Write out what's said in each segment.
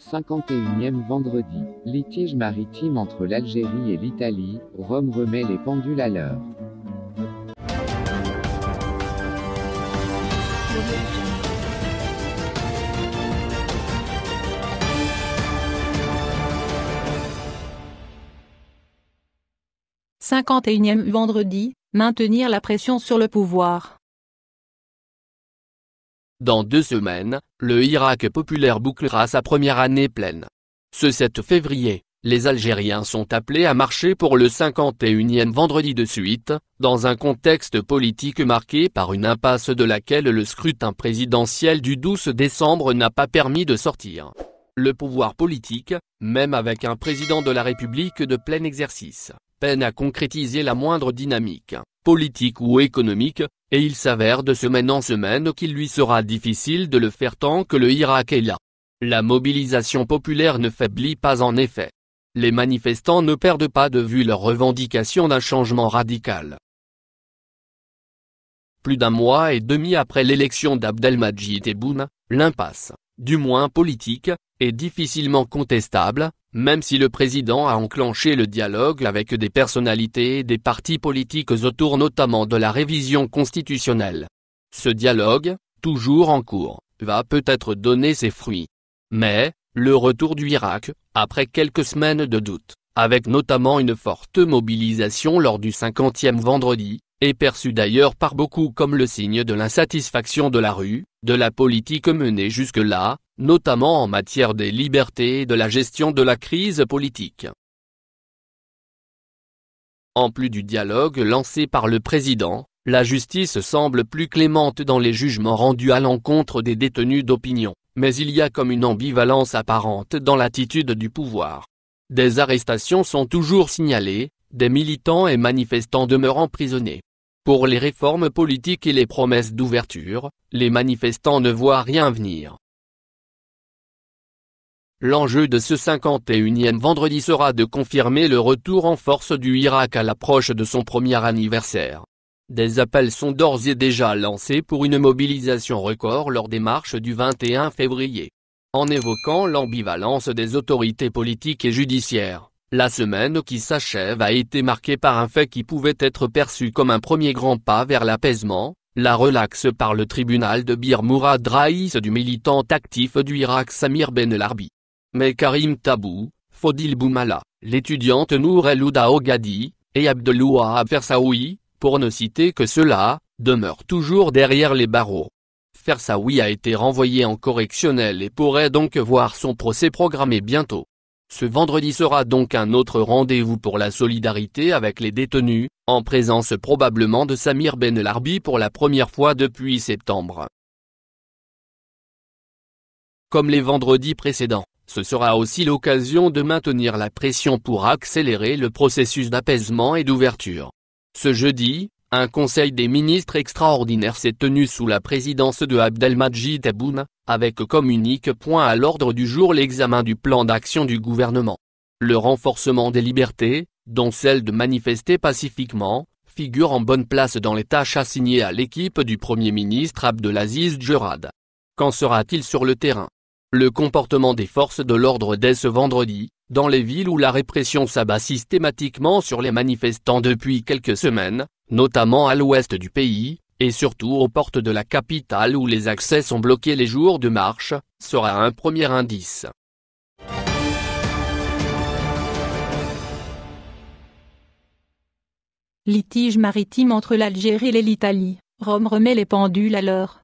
51e vendredi, litige maritime entre l'Algérie et l'Italie, Rome remet les pendules à l'heure. « 51e vendredi, maintenir la pression sur le pouvoir ». Dans deux semaines, le Irak populaire bouclera sa première année pleine. Ce 7 février, les Algériens sont appelés à marcher pour le 51e vendredi de suite, dans un contexte politique marqué par une impasse de laquelle le scrutin présidentiel du 12 décembre n'a pas permis de sortir. Le pouvoir politique, même avec un président de la République de plein exercice, peine à concrétiser la moindre dynamique, politique ou économique, et il s'avère de semaine en semaine qu'il lui sera difficile de le faire tant que le Irak est là. La mobilisation populaire ne faiblit pas en effet. Les manifestants ne perdent pas de vue leur revendication d'un changement radical. Plus d'un mois et demi après l'élection d'Abdelmajid Tebboune, l'impasse, du moins politique, est difficilement contestable, même si le président a enclenché le dialogue avec des personnalités et des partis politiques autour notamment de la révision constitutionnelle. Ce dialogue, toujours en cours, va peut-être donner ses fruits. Mais, le retour du Irak, après quelques semaines de doute, avec notamment une forte mobilisation lors du 50e vendredi, est perçu d'ailleurs par beaucoup comme le signe de l'insatisfaction de la rue, de la politique menée jusque-là, notamment en matière des libertés et de la gestion de la crise politique. En plus du dialogue lancé par le président, la justice semble plus clémente dans les jugements rendus à l'encontre des détenus d'opinion, mais il y a comme une ambivalence apparente dans l'attitude du pouvoir. Des arrestations sont toujours signalées, des militants et manifestants demeurent emprisonnés. Pour les réformes politiques et les promesses d'ouverture, les manifestants ne voient rien venir. L'enjeu de ce 51e vendredi sera de confirmer le retour en force du Irak à l'approche de son premier anniversaire. Des appels sont d'ores et déjà lancés pour une mobilisation record lors des marches du 21 février. En évoquant l'ambivalence des autorités politiques et judiciaires, la semaine qui s'achève a été marquée par un fait qui pouvait être perçu comme un premier grand pas vers l'apaisement, la relaxe par le tribunal de Bir Mourad Raïs du militant actif du Irak Samir Ben Larbi mais Karim Tabou, Fodil Boumala, l'étudiante Nour El Ouda Ogadi, et Abdeloua Fersaoui, pour ne citer que cela, là demeurent toujours derrière les barreaux. Fersaoui a été renvoyé en correctionnel et pourrait donc voir son procès programmé bientôt. Ce vendredi sera donc un autre rendez-vous pour la solidarité avec les détenus, en présence probablement de Samir Ben Larbi pour la première fois depuis septembre. Comme les vendredis précédents, ce sera aussi l'occasion de maintenir la pression pour accélérer le processus d'apaisement et d'ouverture. Ce jeudi, un conseil des ministres extraordinaire s'est tenu sous la présidence de Abdelmajid Tebboune, avec comme unique point à l'ordre du jour l'examen du plan d'action du gouvernement. Le renforcement des libertés, dont celle de manifester pacifiquement, figure en bonne place dans les tâches assignées à l'équipe du Premier ministre Abdelaziz Djurad. Qu'en sera-t-il sur le terrain le comportement des forces de l'ordre dès ce vendredi, dans les villes où la répression s'abat systématiquement sur les manifestants depuis quelques semaines, notamment à l'ouest du pays, et surtout aux portes de la capitale où les accès sont bloqués les jours de marche, sera un premier indice. Litige maritime entre l'Algérie et l'Italie, Rome remet les pendules à l'heure.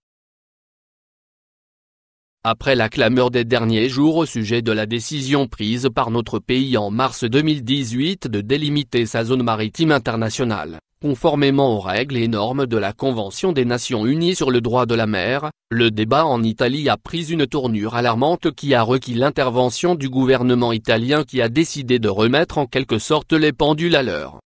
Après la clameur des derniers jours au sujet de la décision prise par notre pays en mars 2018 de délimiter sa zone maritime internationale, conformément aux règles et normes de la Convention des Nations Unies sur le droit de la mer, le débat en Italie a pris une tournure alarmante qui a requis l'intervention du gouvernement italien qui a décidé de remettre en quelque sorte les pendules à l'heure.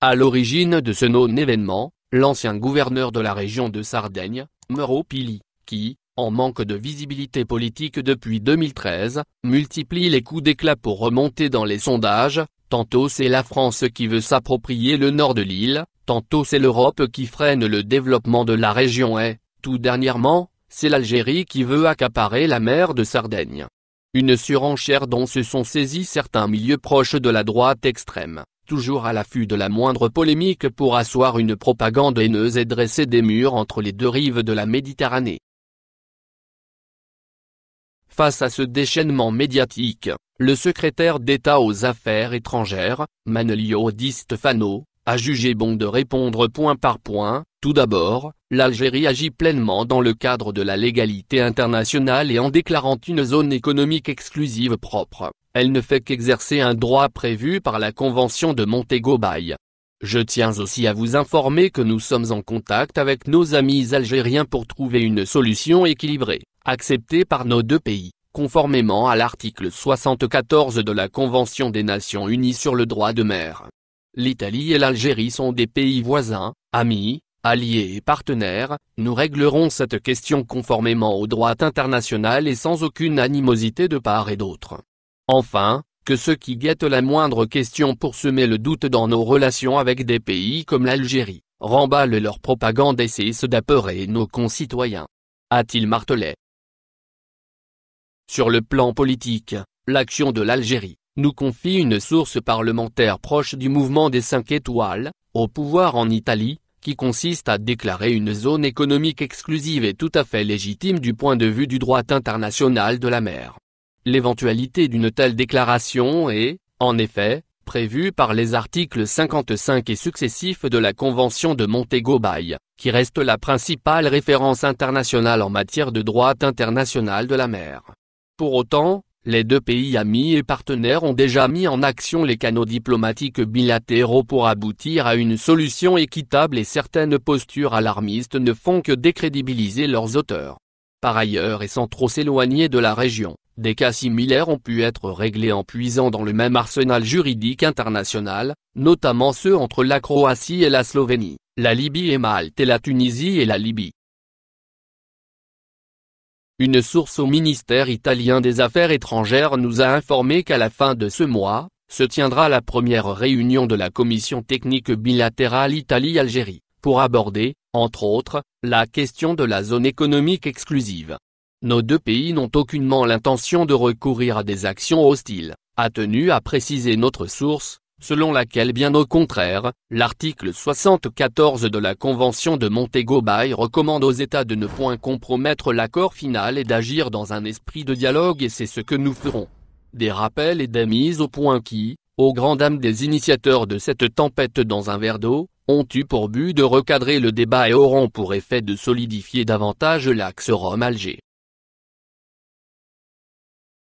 À l'origine de ce non-événement, l'ancien gouverneur de la région de Sardaigne, Mauro Pili, qui, en manque de visibilité politique depuis 2013, multiplie les coups d'éclat pour remonter dans les sondages, tantôt c'est la France qui veut s'approprier le nord de l'île, tantôt c'est l'Europe qui freine le développement de la région et, tout dernièrement, c'est l'Algérie qui veut accaparer la mer de Sardaigne. Une surenchère dont se sont saisis certains milieux proches de la droite extrême, toujours à l'affût de la moindre polémique pour asseoir une propagande haineuse et dresser des murs entre les deux rives de la Méditerranée. Face à ce déchaînement médiatique, le secrétaire d'État aux Affaires étrangères, Manlio Di Stefano, a jugé bon de répondre point par point, tout d'abord, l'Algérie agit pleinement dans le cadre de la légalité internationale et en déclarant une zone économique exclusive propre, elle ne fait qu'exercer un droit prévu par la Convention de Montego Bay. Je tiens aussi à vous informer que nous sommes en contact avec nos amis algériens pour trouver une solution équilibrée, Accepté par nos deux pays, conformément à l'article 74 de la Convention des Nations Unies sur le droit de mer. L'Italie et l'Algérie sont des pays voisins, amis, alliés et partenaires, nous réglerons cette question conformément au droit international et sans aucune animosité de part et d'autre. Enfin, que ceux qui guettent la moindre question pour semer le doute dans nos relations avec des pays comme l'Algérie, remballent leur propagande et cessent d'apeurer nos concitoyens. A-t-il martelé. Sur le plan politique, l'action de l'Algérie, nous confie une source parlementaire proche du mouvement des Cinq étoiles, au pouvoir en Italie, qui consiste à déclarer une zone économique exclusive et tout à fait légitime du point de vue du droit international de la mer. L'éventualité d'une telle déclaration est, en effet, prévue par les articles 55 et successifs de la Convention de Montego Bay, qui reste la principale référence internationale en matière de droit international de la mer. Pour autant, les deux pays amis et partenaires ont déjà mis en action les canaux diplomatiques bilatéraux pour aboutir à une solution équitable et certaines postures alarmistes ne font que décrédibiliser leurs auteurs. Par ailleurs et sans trop s'éloigner de la région, des cas similaires ont pu être réglés en puisant dans le même arsenal juridique international, notamment ceux entre la Croatie et la Slovénie, la Libye et Malte et la Tunisie et la Libye. Une source au ministère italien des Affaires étrangères nous a informé qu'à la fin de ce mois, se tiendra la première réunion de la commission technique bilatérale Italie-Algérie, pour aborder, entre autres, la question de la zone économique exclusive. Nos deux pays n'ont aucunement l'intention de recourir à des actions hostiles, a tenu à préciser notre source, selon laquelle bien au contraire, l'article 74 de la Convention de Montego Bay recommande aux États de ne point compromettre l'accord final et d'agir dans un esprit de dialogue et c'est ce que nous ferons. Des rappels et des mises au point qui, aux grandes dames des initiateurs de cette tempête dans un verre d'eau, ont eu pour but de recadrer le débat et auront pour effet de solidifier davantage l'axe Rome-Alger.